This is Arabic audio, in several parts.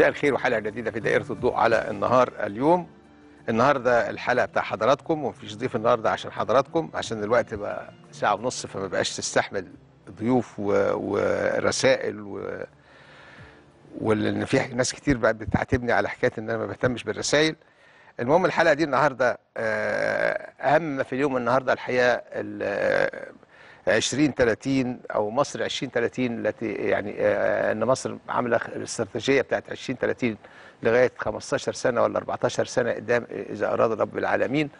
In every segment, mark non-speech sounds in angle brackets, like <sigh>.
مساء الخير وحلقه جديده في دائره الضوء على النهار اليوم النهارده الحلقه بتاع حضراتكم ومفيش ضيف النهارده عشان حضراتكم عشان الوقت بقى ساعه ونص فما بقاش تستحمل ضيوف ورسائل و ولان في ناس كتير بقى بتعاتبني على حكايه ان انا ما بهتمش بالرسائل المهم الحلقه دي النهارده آه، اهم في اليوم النهارده الحقيقه 2030 او مصر 2030 التي يعني آه، آه، ان مصر عامله الاستراتيجيه بتاعت 2030 لغايه 15 سنه ولا 14 سنه قدام اذا اراد رب العالمين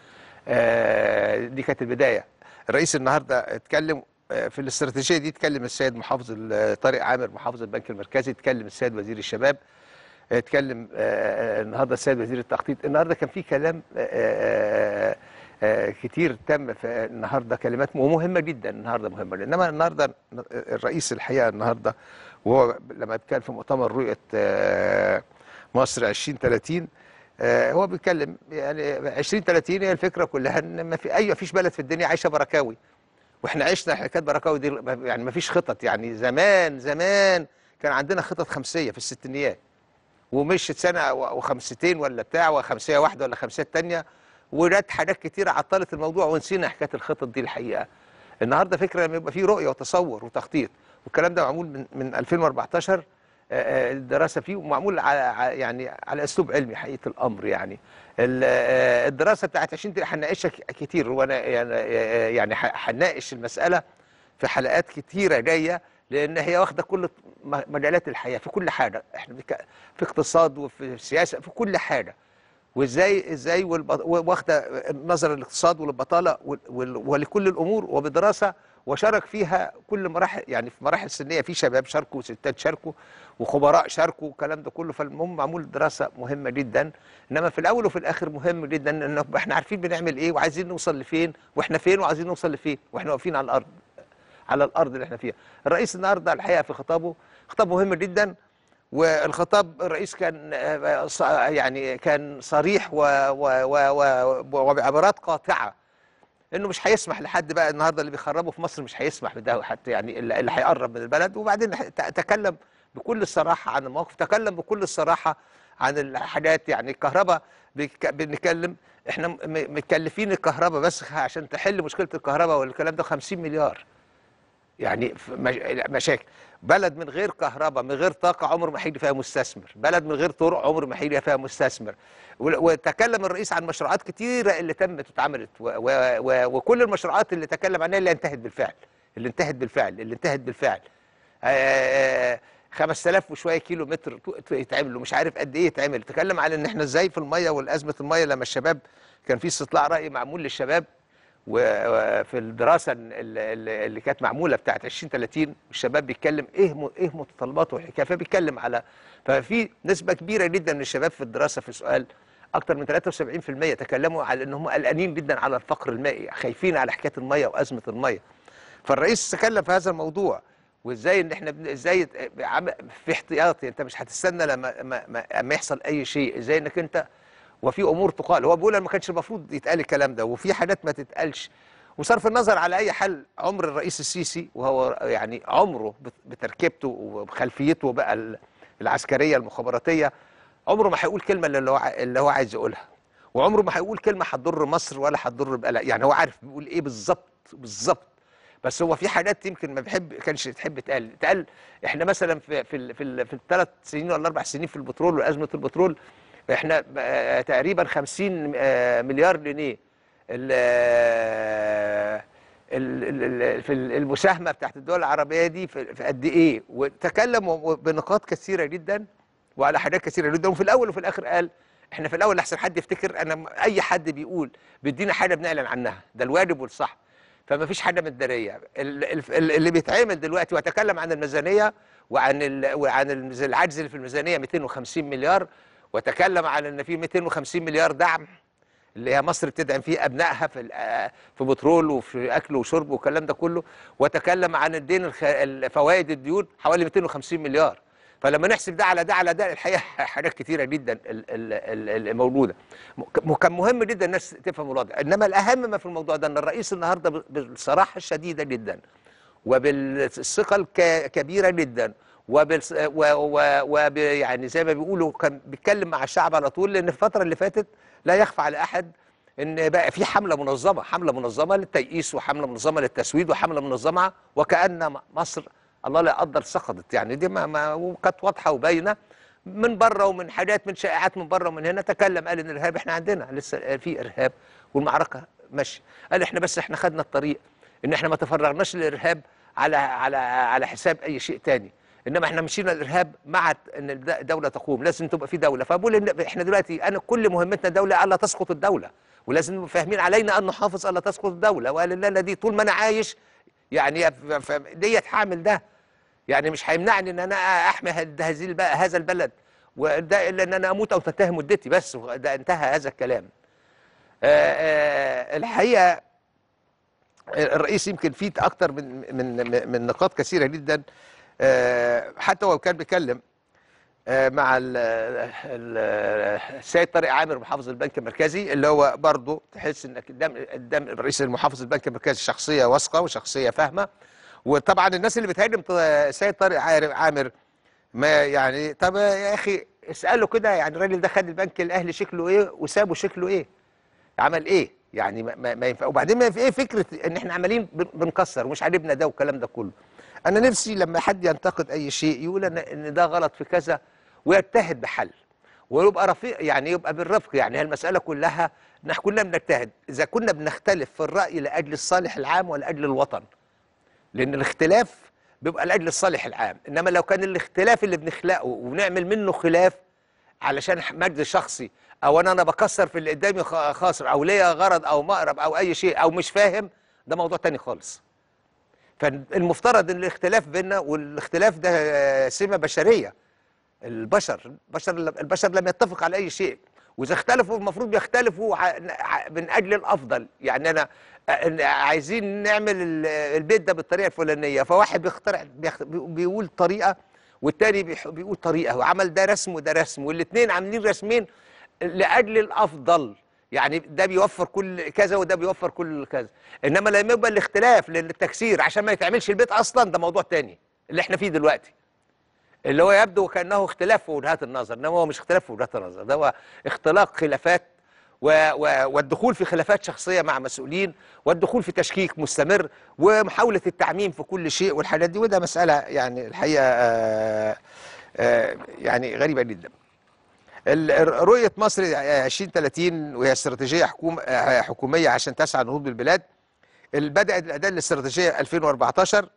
آه، دي كانت البدايه الرئيس النهارده اتكلم في الاستراتيجيه دي اتكلم السيد محافظ طارق عامر محافظ البنك المركزي اتكلم السيد وزير الشباب اتكلم النهارده السيد وزير التخطيط النهارده كان في كلام آه، كتير تم في النهارده كلمات ومهمه جدا النهارده مهمه انما النهارده الرئيس الحقيقه النهارده وهو لما كان في مؤتمر رؤيه آه، مصر 2030 آه، هو بيتكلم يعني 2030 هي الفكره كلها ان ما في اي ما فيش بلد في الدنيا عايشه بركاوي واحنا عشنا حكايات بركاوي دي يعني ما فيش خطط يعني زمان زمان كان عندنا خطط خمسيه في الستينيات ومشت سنه وخمستين ولا بتاع وخمسيه واحده ولا خمسيه الثانيه ورات حاجات كتير عطلت الموضوع ونسينا حكايه الخطط دي الحقيقه النهارده فكره لما يبقى في رؤيه وتصور وتخطيط والكلام ده معمول من من 2014 آه، آه، الدراسه فيه ومعمول على يعني على اسلوب علمي حقيقه الامر يعني آه، الدراسه بتاعت 20 دقيقه هنناقشها كتير وانا يعني هنناقش يعني المساله في حلقات كتيره جايه لان هي واخده كل مجالات الحياه في كل حاجه احنا في اقتصاد وفي سياسه في كل حاجه وازاي ازاي واخده نظر الاقتصاد والبطاله ولكل الامور وبدراسه وشارك فيها كل مراحل يعني في مراحل سنيه في شباب شاركوا وستات شاركوا وخبراء شاركوا والكلام ده كله فالمهم معمول دراسه مهمه جدا انما في الاول وفي الاخر مهم جدا ان احنا عارفين بنعمل ايه وعايزين نوصل لفين واحنا فين وعايزين نوصل لفين واحنا واقفين على الارض على الارض اللي احنا فيها الرئيس النهارده الحقيقه في خطابه خطاب مهم جدا والخطاب الرئيس كان آه، يعني كان صريح وبعبارات قاطعه انه مش هيسمح لحد بقى النهارده اللي بيخربه في مصر مش هيسمح بده حتى يعني اللي هيقرب من البلد وبعدين تكلم بكل الصراحه عن الموقف تكلم بكل الصراحه عن الحاجات يعني الكهرباء بنتكلم احنا متكلفين الكهرباء بس عشان تحل مشكله الكهرباء والكلام ده 50 مليار يعني مشاكل بلد من غير كهرباء من غير طاقه عمر ما هيجي فيها مستثمر بلد من غير طرق عمر ما هيجي فيها مستثمر وتكلم الرئيس عن مشروعات كتيره اللي تمت واتعملت وكل المشروعات اللي تكلم عنها اللي انتهت بالفعل اللي انتهت بالفعل اللي انتهت بالفعل 5000 آه، آه، وشويه كيلو متر يتعمل مش عارف قد ايه يتعمل تكلم عن ان احنا ازاي في الميه والازمه الميه لما الشباب كان في استطلاع راي معمول للشباب وفي الدراسه اللي كانت معموله بتاعه 20 30 الشباب بيتكلم ايه ايه متطلباته والحكايه فبيتكلم على ففي نسبه كبيره جدا من الشباب في الدراسه في سؤال اكثر من 73% تكلموا على ان هم قلقانين جدا على الفقر المائي خايفين على حكايه الميه وازمه الميه فالرئيس تكلم في هذا الموضوع وازاي ان احنا ازاي في احتياطي انت مش هتستنى لما ما, ما يحصل اي شيء ازاي انك انت وفي امور تقال هو بيقول ما كانش المفروض يتقال الكلام ده وفي حاجات ما تتقالش وصرف النظر على اي حال عمر الرئيس السيسي وهو يعني عمره بتركيبته وبخلفيته بقى العسكريه المخابراتيه عمره ما هيقول كلمه اللي هو اللي هو عايز يقولها وعمره ما هيقول كلمه هتضر مصر ولا هتضر بقى يعني هو عارف بيقول ايه بالظبط بالظبط بس هو في حاجات يمكن ما بيحب كانش تحب تقال تقال احنا مثلا في في في, في الثلاث سنين ولا اربع سنين في البترول وازمه البترول احنا آه، تقريبا 50 آه، مليار جنيه آه، في المساهمه بتاعت الدول العربيه دي في قد ايه وتكلم بنقاط كثيره جدا وعلى حاجات كثيره جدا وفي الاول وفي الاخر قال احنا في الاول احسن حد يفتكر انا اي حد بيقول بيدينا حاجه بنعلن عنها ده الواجب والصح فما فيش حاجه مداريه اللي بيتعمل دلوقتي واتكلم عن الميزانيه وعن وعن العجز اللي في الميزانيه 250 مليار وتكلم على ان في 250 مليار دعم اللي هي مصر بتدعم فيه ابنائها في آه، في بترول وفي اكل وشرب والكلام ده كله وتكلم عن الدين فوائد الديون حوالي 250 مليار فلما نحسب ده على ده على ده الحقيقه <laughs> حاجات كتيره جدا الموجوده كان مهم جدا الناس تفهم الوضع انما الاهم ما في الموضوع ده ان الرئيس النهارده بالصراحه الشديده جدا وبالثقه الكبيره جدا وبال وب يعني زي ما بيقولوا كان بيتكلم مع الشعب على طول لان الفتره اللي فاتت لا يخفى على احد ان بقى في حمله منظمه حمله منظمه للتيئيس وحمله منظمه للتسويد وحمله منظمه وكان مصر الله لا يقدر سقطت يعني دي ما, ما كانت واضحه وباينه من بره ومن حاجات من شائعات من بره ومن هنا تكلم قال ان الارهاب احنا عندنا لسه في ارهاب والمعركه ماشيه قال احنا بس احنا خدنا الطريق ان احنا ما تفرغناش للارهاب على على على حساب اي شيء تاني انما احنا مشينا الارهاب مع ان الدوله تقوم لازم تبقى في دوله فبقول ان احنا دلوقتي انا كل مهمتنا دوله الا تسقط الدوله ولازم نبقى فاهمين علينا ان نحافظ الا تسقط الدوله وقال دي طول ما انا عايش يعني ديت هعمل ده يعني مش هيمنعني ان انا احمي هذه هذا البلد وده الا ان انا اموت او تنتهي مدتي بس ده انتهى هذا الكلام آآ آه، آآ آه، الحقيقه الرئيس يمكن فيه اكتر من من من نقاط كثيره جدا آه، حتى هو كان بيتكلم آه، مع السيد طارق عامر محافظ البنك المركزي اللي هو برضه تحس انك قدام قدام رئيس المحافظ البنك المركزي شخصيه واثقه وشخصيه فاهمه وطبعا الناس اللي بتهاجم السيد طارق عامر ما يعني طب يا اخي اساله كده يعني الراجل ده خد البنك الاهلي شكله ايه وسابه شكله ايه؟ عمل ايه؟ يعني ما, ما ينفع وبعدين ما في ايه فكره ان احنا عمالين بنكسر ومش عاجبنا ده والكلام ده كله أنا نفسي لما حد ينتقد أي شيء يقول أنا إن ده غلط في كذا ويجتهد بحل ويبقى رفيق يعني يبقى بالرفق يعني المسألة كلها نحن كلنا بنجتهد إذا كنا بنختلف في الرأي لأجل الصالح العام ولأجل الوطن لأن الاختلاف بيبقى لأجل الصالح العام إنما لو كان الاختلاف اللي بنخلقه ونعمل منه خلاف علشان مجد شخصي أو أنا أنا بكسر في اللي قدامي خاسر أو ليا غرض أو مقرب أو أي شيء أو مش فاهم ده موضوع تاني خالص فالمفترض ان الاختلاف بيننا والاختلاف ده سمه بشريه البشر البشر البشر لم يتفق على اي شيء واذا اختلفوا المفروض بيختلفوا من اجل الافضل يعني انا عايزين نعمل البيت ده بالطريقه الفلانيه فواحد بيخترع بيقول طريقه والتاني بيقول طريقه وعمل ده رسم وده رسم والاثنين عاملين رسمين لاجل الافضل يعني ده بيوفر كل كذا وده بيوفر كل كذا انما لما يبقى الاختلاف للتكسير عشان ما يتعملش البيت اصلا ده موضوع تاني اللي احنا فيه دلوقتي اللي هو يبدو كانه اختلاف في وجهات النظر انما هو مش اختلاف في وجهات النظر ده هو اختلاق خلافات و و والدخول في خلافات شخصيه مع مسؤولين والدخول في تشكيك مستمر ومحاوله التعميم في كل شيء والحاجات دي وده مساله يعني الحقيقه آآ آه، آآ آه، يعني غريبه جدا رؤية مصر 2030 وهي استراتيجية حكوم آه، حكومية عشان تسعى نهوض بالبلاد بدأت الأداء الاستراتيجية 2014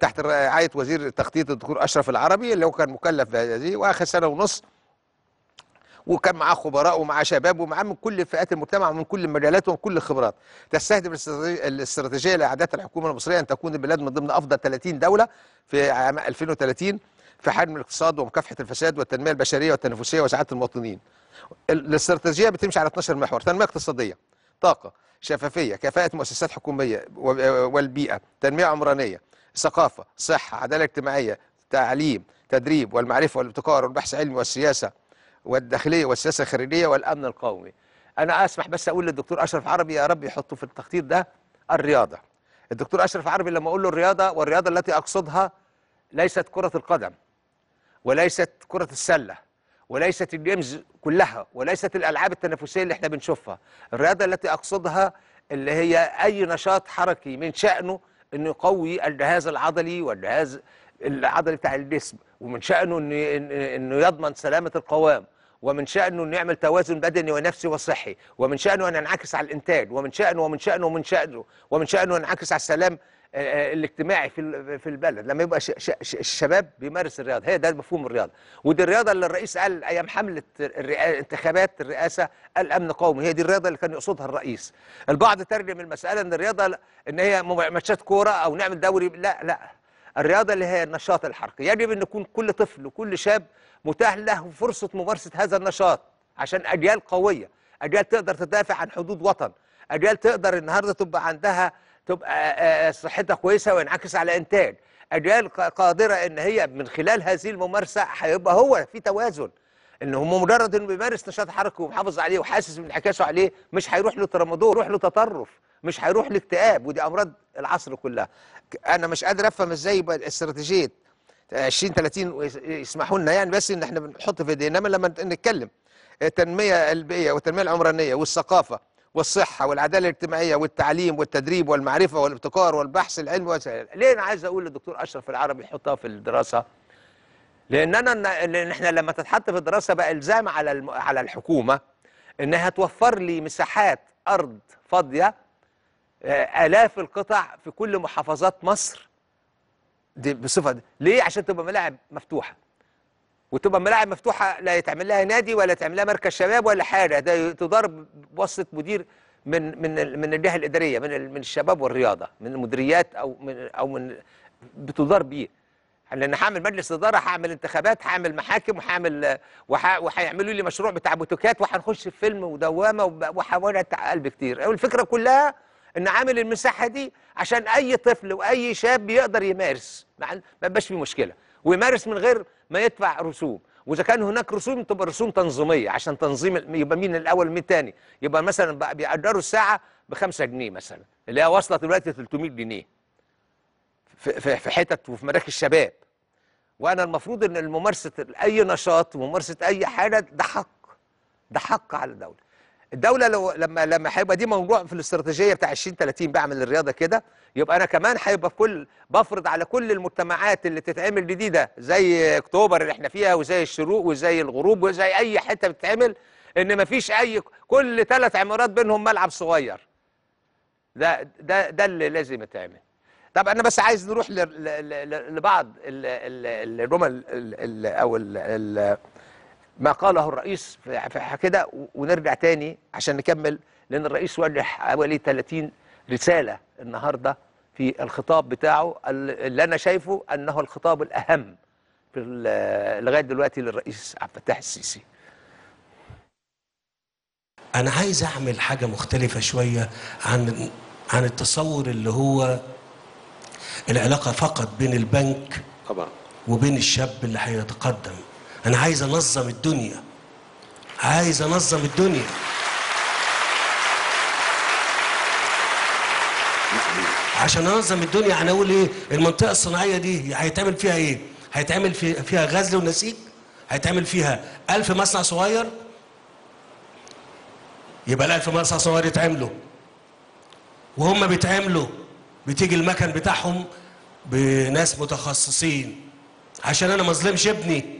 تحت رعاية وزير التخطيط الدكتور أشرف العربي اللي هو كان مكلف بهذه وآخر سنة ونص وكان معاه خبراء ومعاه شباب ومعاه من كل فئات المجتمع ومن كل المجالات ومن كل الخبرات تستهدف الاستراتيجيه لاعداد الحكومه المصريه ان تكون البلاد من ضمن افضل 30 دوله في عام 2030 في حجم الاقتصاد ومكافحه الفساد والتنميه البشريه والتنافسيه وسعاده المواطنين. الاستراتيجيه بتمشي على 12 محور، تنميه اقتصاديه، طاقه، شفافيه، كفاءه مؤسسات حكوميه والبيئه، تنميه عمرانيه، ثقافه، صحه، عداله اجتماعيه، تعليم، تدريب والمعرفه والابتكار والبحث العلمي والسياسه والداخليه والسياسه الخارجيه والامن القومي. انا اسمح بس اقول للدكتور اشرف عربي يا رب يحطه في التخطيط ده الرياضه. الدكتور اشرف عربي لما اقول له الرياضه والرياضه التي اقصدها ليست كره القدم وليست كرة السلة وليست الجيمز كلها وليست الألعاب التنافسية اللي احنا بنشوفها الرياضة التي أقصدها اللي هي أي نشاط حركي من شأنه أنه يقوي الجهاز العضلي والجهاز العضلي بتاع الجسم ومن شأنه أنه يضمن سلامة القوام ومن شأنه أن يعمل توازن بدني ونفسي وصحي ومن شأنه أن ينعكس على الإنتاج ومن شأنه ومن شأنه ومن شأنه ومن شأنه ينعكس على السلام آه، آه، الاجتماعي في في البلد لما يبقى الشباب بيمارس الرياضه هي ده مفهوم الرياضه ودي الرياضه اللي الرئيس قال ايام حمله انتخابات الرئاسه قال امن قومي هي دي الرياضه اللي كان يقصدها الرئيس البعض ترجم المساله ان الرياضه ان هي ماتشات كوره او نعمل دوري لا لا الرياضه اللي هي النشاط الحركي يجب ان يكون كل طفل وكل شاب متاح له فرصه ممارسه هذا النشاط عشان اجيال قويه اجيال تقدر تدافع عن حدود وطن اجيال تقدر النهارده تبقى عندها تبقى آه، آه، صحتها كويسه وينعكس على انتاج اجيال قادره ان هي من خلال هذه الممارسه هيبقى هو في توازن ان هو مجرد انه بيمارس نشاط حركي ومحافظ عليه وحاسس بانعكاسه عليه مش هيروح له ترامادول يروح له تطرف مش هيروح لاكتئاب ودي امراض العصر كلها انا مش قادر افهم ازاي يبقى استراتيجيه 20 30 يسمحوا لنا يعني بس ان احنا بنحط في ايدينا لما نتكلم التنميه البيئيه والتنميه العمرانيه والثقافه والصحة والعدالة الاجتماعية والتعليم والتدريب والمعرفة والابتكار والبحث العلمي وسائل ليه أنا عايز أقول للدكتور أشرف العربي يحطها في الدراسة لأن أنا لأن إحنا لما تتحط في الدراسة بقى إلزام على على الحكومة إنها توفر لي مساحات أرض فاضية آه، آلاف القطع في كل محافظات مصر دي بصفة دي. ليه عشان تبقى ملاعب مفتوحة وتبقى ملاعب مفتوحه لا يتعمل لها نادي ولا يتعمل لها مركز شباب ولا حاجه ده تدار بواسطه مدير من من من الجهه الاداريه من من الشباب والرياضه من المديريات او من او من بتدار بيه لان هعمل مجلس اداره هعمل انتخابات هعمل محاكم وهعمل وهيعملوا لي مشروع بتاع بوتوكات وهنخش في فيلم ودوامه وهورع قلب كتير الفكره كلها ان عامل المساحه دي عشان اي طفل واي شاب يقدر يمارس ما بقاش فيه مشكله ويمارس من غير ما يدفع رسوم واذا كان هناك رسوم تبقى رسوم تنظيميه عشان تنظيم يبقى مين الاول مين الثاني يبقى مثلا بقى بيقدروا الساعه ب 5 جنيه مثلا اللي هي واصله دلوقتي 300 جنيه في في حتت وفي مراكز الشباب وانا المفروض ان ممارسه اي نشاط وممارسه اي حاجه ده حق ده حق على الدوله الدوله لو لما لما هيبقى دي موضوع في الاستراتيجيه بتاع 20 30 بعمل الرياضه كده يبقى انا كمان هيبقى في كل بفرض على كل المجتمعات اللي تتعمل جديده زي اكتوبر اللي احنا فيها وزي الشروق وزي الغروب وزي اي حته بتتعمل ان مفيش اي كل ثلاث عمارات بينهم ملعب صغير ده ده ده اللي لازم يتعمل طب انا بس عايز نروح لبعض الرومان او ال ما قاله الرئيس في كده ونرجع تاني عشان نكمل لأن الرئيس وجه حوالي 30 رسالة النهاردة في الخطاب بتاعه اللي أنا شايفه أنه الخطاب الأهم في لغاية دلوقتي للرئيس عبد الفتاح السيسي أنا عايز أعمل حاجة مختلفة شوية عن عن التصور اللي هو العلاقة فقط بين البنك طبعا وبين الشاب اللي هيتقدم انا عايز انظم الدنيا عايز انظم الدنيا عشان انظم الدنيا هنقول ايه المنطقه الصناعيه دي هيتعمل فيها ايه هيتعمل فيها غزل ونسيج هيتعمل فيها ألف مصنع صغير يبقى الألف مصنع صغير يتعملوا وهم بيتعملوا بتيجي المكن بتاعهم بناس متخصصين عشان أنا ما أظلمش ابني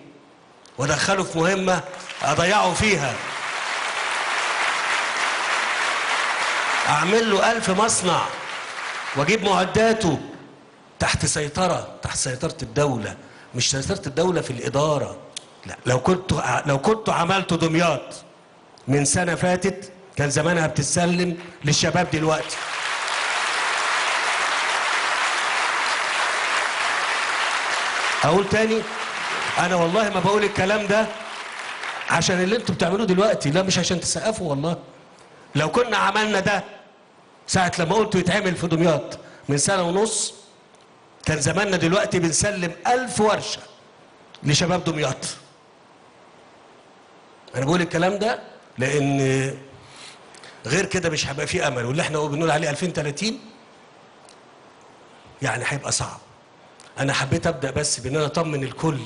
وادخله في مهمه اضيعه فيها اعمل له ألف مصنع واجيب معداته تحت سيطره تحت سيطره الدوله مش سيطره الدوله في الاداره لا لو كنت لو كنت عملت دمياط من سنه فاتت كان زمانها بتتسلم للشباب دلوقتي اقول تاني انا والله ما بقول الكلام ده عشان اللي انتوا بتعملوه دلوقتي لا مش عشان تسقفوا والله لو كنا عملنا ده ساعة لما قلتوا يتعمل في دمياط من سنة ونص كان زماننا دلوقتي بنسلم ألف ورشة لشباب دمياط أنا بقول الكلام ده لأن غير كده مش هيبقى فيه أمل واللي احنا بنقول عليه 2030 يعني هيبقى صعب أنا حبيت أبدأ بس بإن أنا أطمن الكل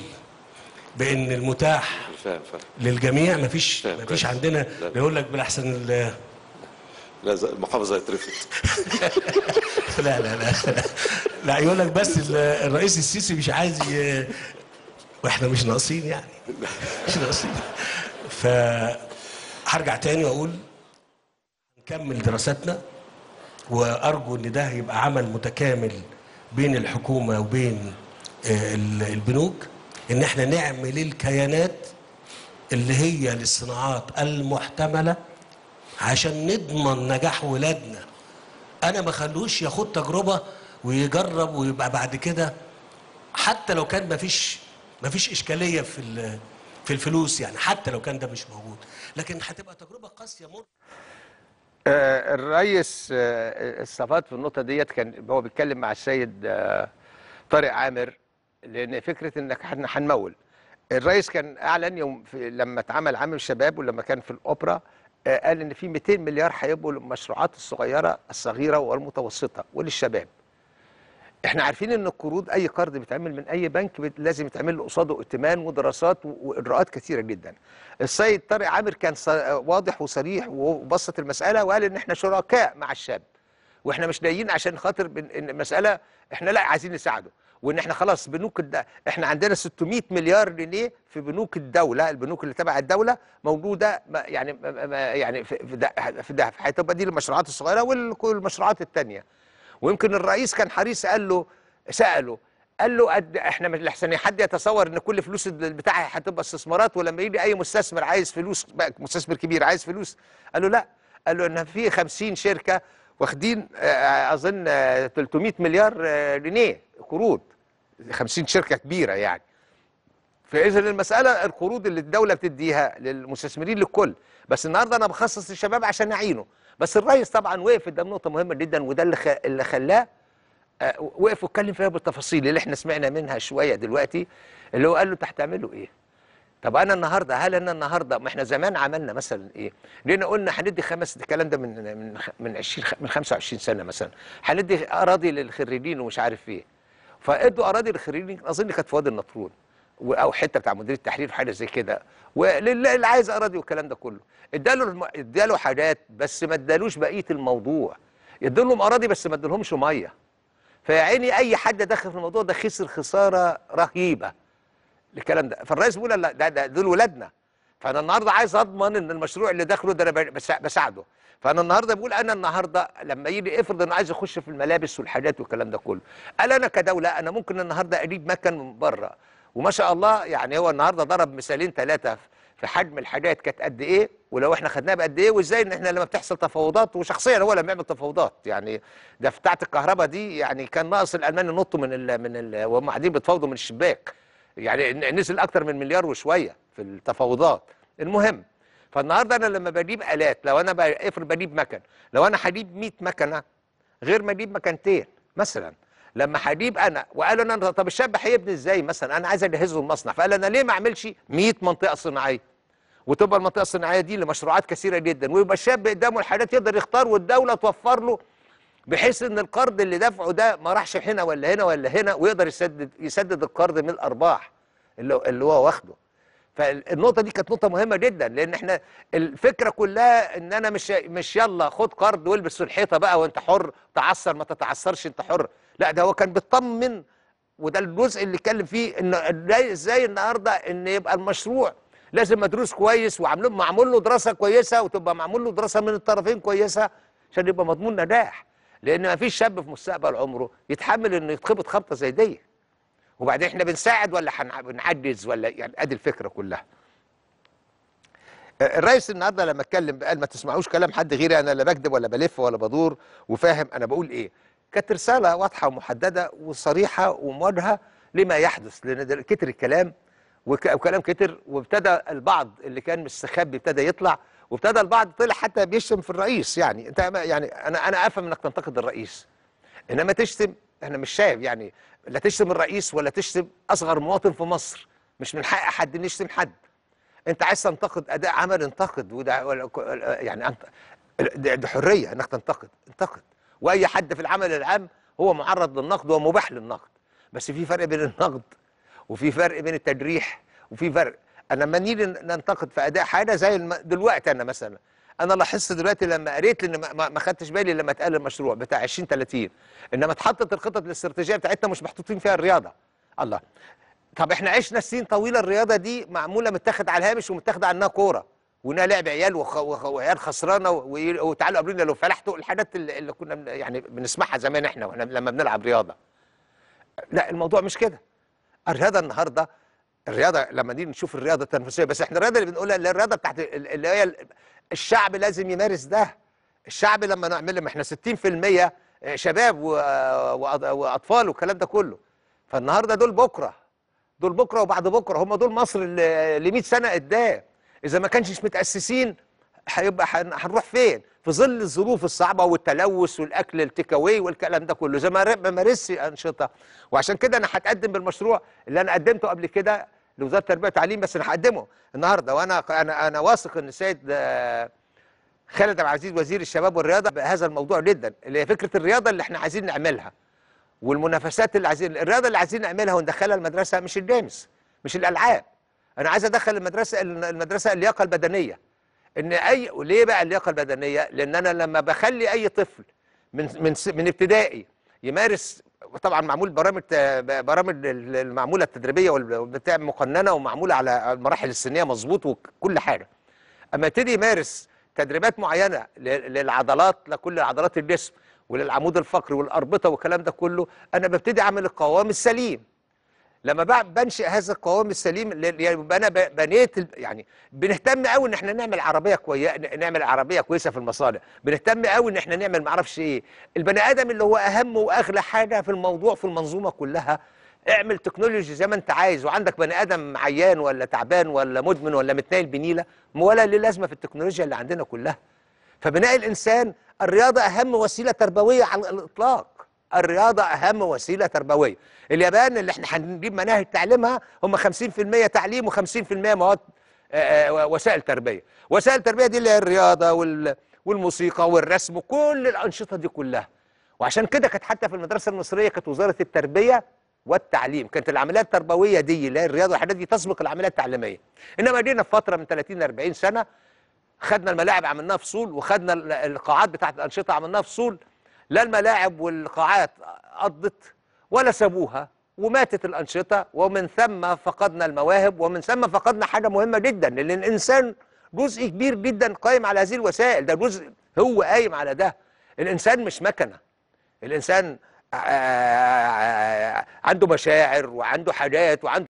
بان المتاح فهم فهم. للجميع مفيش فهم مفيش عندنا يقول لك بالاحسن لا المحافظه اترفت <laughs> لا لا لا لا يقول لك بس الرئيس السيسي مش عايز ي... واحنا مش ناقصين يعني مش ناقصين ف هرجع تاني واقول نكمل دراستنا وارجو ان ده يبقى عمل متكامل بين الحكومه وبين آه، البنوك ان احنا نعمل الكيانات اللي هي للصناعات المحتمله عشان نضمن نجاح ولادنا انا ما خلوش ياخد تجربه ويجرب ويبقى بعد كده حتى لو كان مفيش مفيش اشكاليه في في الفلوس يعني حتى لو كان ده مش موجود لكن هتبقى تجربه قاسيه مر آه، الرئيس آه في النقطه ديت كان هو بيتكلم مع السيد آه، طارق عامر لان فكره انك احنا هنمول الرئيس كان اعلن يوم في لما اتعمل عام الشباب ولما كان في الاوبرا آه، قال ان في 200 مليار هيبقوا للمشروعات الصغيره الصغيره والمتوسطه وللشباب احنا عارفين ان القروض اي قرض بيتعمل من اي بنك لازم يتعمل له قصاده ائتمان ودراسات واجراءات كثيره جدا السيد طارق عامر كان واضح وصريح وبسط المساله وقال ان احنا شركاء مع الشاب واحنا مش جايين عشان خاطر المساله احنا لا عايزين نساعده وان احنا خلاص بنوك الد... احنا عندنا 600 مليار جنيه في بنوك الدوله البنوك اللي تبع الدوله موجوده يعني يعني في ده في ده هتبقى دي المشروعات الصغيره والمشروعات الثانيه ويمكن الرئيس كان حريص قال له ساله قال له قد احنا مش لحسن حد يتصور ان كل فلوس بتاعها هتبقى استثمارات ولما يجي اي مستثمر عايز فلوس مستثمر كبير عايز فلوس قال له لا قال له ان في 50 شركه واخدين اظن 300 مليار جنيه قروض 50 شركه كبيره يعني فاذا المساله القروض اللي الدوله بتديها للمستثمرين للكل بس النهارده انا بخصص الشباب عشان اعينه بس الرئيس طبعا وقف ده نقطه مهمه جدا وده اللي خ... اللي خلاه آه، وقف واتكلم فيها بالتفاصيل اللي احنا سمعنا منها شويه دلوقتي اللي هو قال له انت هتعملوا ايه؟ طب انا النهارده هل انا النهارده ما احنا زمان عملنا مثلا ايه؟ لان قلنا هندي خمس الكلام ده من من من 20 من 25 سنه مثلا هندي اراضي للخريجين ومش عارف ايه فادوا اراضي للخريجين اظن كانت في وادي النطرون او حته بتاع مدير التحرير حاجه زي كده واللي عايز اراضي والكلام ده كله اداله الم... اداله حاجات بس ما ادالوش بقيه الموضوع ادوا لهم اراضي بس ما ادالهمش ميه فيا عيني اي حد داخل في الموضوع ده خسر خساره رهيبه الكلام ده فالرئيس بيقول لا ده, ده دول ولادنا فانا النهارده عايز اضمن ان المشروع اللي داخله ده انا بساعده فانا النهارده بقول انا النهارده لما يجي افرض انا عايز اخش في الملابس والحاجات والكلام ده كله قال انا كدوله انا ممكن النهارده اجيب مكن من بره وما شاء الله يعني هو النهارده ضرب مثالين ثلاثه في حجم الحاجات كانت قد ايه ولو احنا خدناها بقد ايه وازاي ان احنا لما بتحصل تفاوضات وشخصيا هو لما يعمل تفاوضات يعني ده بتاعه الكهرباء دي يعني كان ناقص الالمان ينطوا من الـ من وهم قاعدين بيتفاوضوا من الشباك يعني نزل اكتر من مليار وشويه في التفاوضات المهم فالنهارده انا لما بجيب الات لو انا افرض بجيب مكن لو انا هجيب 100 مكنه غير ما اجيب مكنتين مثلا لما هجيب انا وقالوا انا طب الشاب هيبني ازاي مثلا انا عايز اجهزه المصنع فقال انا ليه ما اعملش 100 منطقه صناعيه وتبقى المنطقه الصناعيه دي لمشروعات كثيره جدا ويبقى الشاب قدامه الحاجات يقدر يختار والدوله توفر له بحيث ان القرض اللي دافعه ده ما راحش هنا ولا هنا ولا هنا ويقدر يسدد يسدد القرض من الارباح اللي هو واخده فالنقطه دي كانت نقطه مهمه جدا لان احنا الفكره كلها ان انا مش مش يلا خد قرض والبس الحيطه بقى وانت حر تعثر ما تتعثرش انت حر لا ده هو كان بيطمن وده الجزء اللي اتكلم فيه ان ازاي النهارده ان يبقى المشروع لازم مدروس كويس وعاملين معمول له دراسه كويسه وتبقى معمول له دراسه من الطرفين كويسه عشان يبقى مضمون نجاح لان ما فيش شاب في مستقبل عمره يتحمل انه يتخبط خبطه زي دي وبعدين احنا بنساعد ولا بنعجز ولا يعني ادي الفكره كلها أه، الرئيس النهارده لما اتكلم قال ما تسمعوش كلام حد غيري انا لا بكذب ولا بلف ولا بدور وفاهم انا بقول ايه كانت رساله واضحه ومحدده وصريحه ومواجهه لما يحدث لان كتر الكلام وكلام كتر وابتدى البعض اللي كان مستخبي ابتدى يطلع وابتدى البعض طلع حتى بيشتم في الرئيس يعني انت يعني انا انا افهم انك تنتقد الرئيس انما تشتم انا مش شايف يعني لا تشتم الرئيس ولا تشتم اصغر مواطن في مصر مش من حق حد ان يشتم حد انت عايز تنتقد اداء عمل انتقد وده يعني انت دي حريه انك تنتقد انتقد واي حد في العمل العام هو معرض للنقد ومباح للنقد بس في فرق بين النقد وفي فرق بين التجريح وفي فرق انا لما نيجي ننتقد في اداء حاجه زي دلوقتي انا مثلا انا لاحظت دلوقتي لما قريت لان ما خدتش بالي لما اتقال المشروع بتاع 20 30 انما اتحطت الخطط الاستراتيجيه بتاعتنا مش محطوطين فيها الرياضه الله طب احنا عشنا سنين طويله الرياضه دي معموله متاخد على الهامش ومتاخده انها كوره وانها لعب عيال وعيال خسرانه وتعالوا قابلونا لو فلحتوا الحاجات اللي كنا يعني بنسمعها زمان احنا واحنا لما بنلعب رياضه لا الموضوع مش كده الرياضه النهارده الرياضه لما نيجي نشوف الرياضه التنافسيه بس احنا الرياضه اللي بنقولها اللي الرياضه بتاعت اللي هي الشعب لازم يمارس ده الشعب لما نعمل ما احنا 60% شباب واطفال والكلام ده كله فالنهارده دول بكره دول بكره وبعد بكره هم دول مصر ل 100 سنه قدام اذا ما كانش متاسسين هيبقى هنروح فين في ظل الظروف الصعبه والتلوث والاكل التكاوي والكلام ده كله زي ما مارسش انشطه وعشان كده انا هتقدم بالمشروع اللي انا قدمته قبل كده لوزاره التربيه والتعليم بس انا هقدمه النهارده وانا انا انا واثق ان السيد آه، خالد عبد العزيز وزير الشباب والرياضه بهذا الموضوع جدا اللي هي فكره الرياضه اللي احنا عايزين نعملها والمنافسات اللي عايزين الرياضه اللي عايزين نعملها وندخلها المدرسه مش الجيمز مش الالعاب انا عايز ادخل المدرسه المدرسه اللياقه البدنيه ان اي ليه بقى اللياقه البدنيه لان انا لما بخلي اي طفل من من من ابتدائي يمارس وطبعا معمول برامج برامج المعموله التدريبيه والبتاع مقننه ومعموله على المراحل السنيه مظبوط وكل حاجه اما يبتدي يمارس تدريبات معينه للعضلات لكل عضلات الجسم وللعمود الفقري والاربطه والكلام ده كله انا ببتدي اعمل القوام السليم لما بنشئ هذا القوام السليم يعني انا بنيت يعني بنهتم قوي ان احنا نعمل عربيه كويسه نعمل عربيه كويسه في المصانع بنهتم قوي ان احنا نعمل ما اعرفش ايه البني ادم اللي هو اهم واغلى حاجه في الموضوع في المنظومه كلها اعمل تكنولوجي زي ما انت عايز وعندك بني ادم عيان ولا تعبان ولا مدمن ولا متنايل بنيله ولا ليه لازمه في التكنولوجيا اللي عندنا كلها فبناء الانسان الرياضه اهم وسيله تربويه على الاطلاق الرياضه اهم وسيله تربويه اليابان اللي احنا هنجيب مناهج تعليمها هم 50% تعليم و50% مواد آه، آه، وسائل تربيه وسائل التربيه دي اللي هي الرياضه والموسيقى والرسم وكل الانشطه دي كلها وعشان كده كانت حتى في المدرسه المصريه كانت وزاره التربيه والتعليم كانت العمليات التربويه دي اللي هي الرياضه والحاجات دي تسبق العمليات التعليميه انما جينا في فتره من 30 ل 40 سنه خدنا الملاعب عملناها فصول وخدنا القاعات بتاعه الانشطه عملناها فصول لا الملاعب والقاعات قضت ولا سابوها وماتت الأنشطة ومن ثم فقدنا المواهب ومن ثم فقدنا حاجة مهمة جدا لأن الإنسان جزء كبير جدا قائم على هذه الوسائل ده جزء هو قايم على ده الإنسان مش مكنة الإنسان آه، آه، آه، عنده مشاعر وعنده حاجات وعنده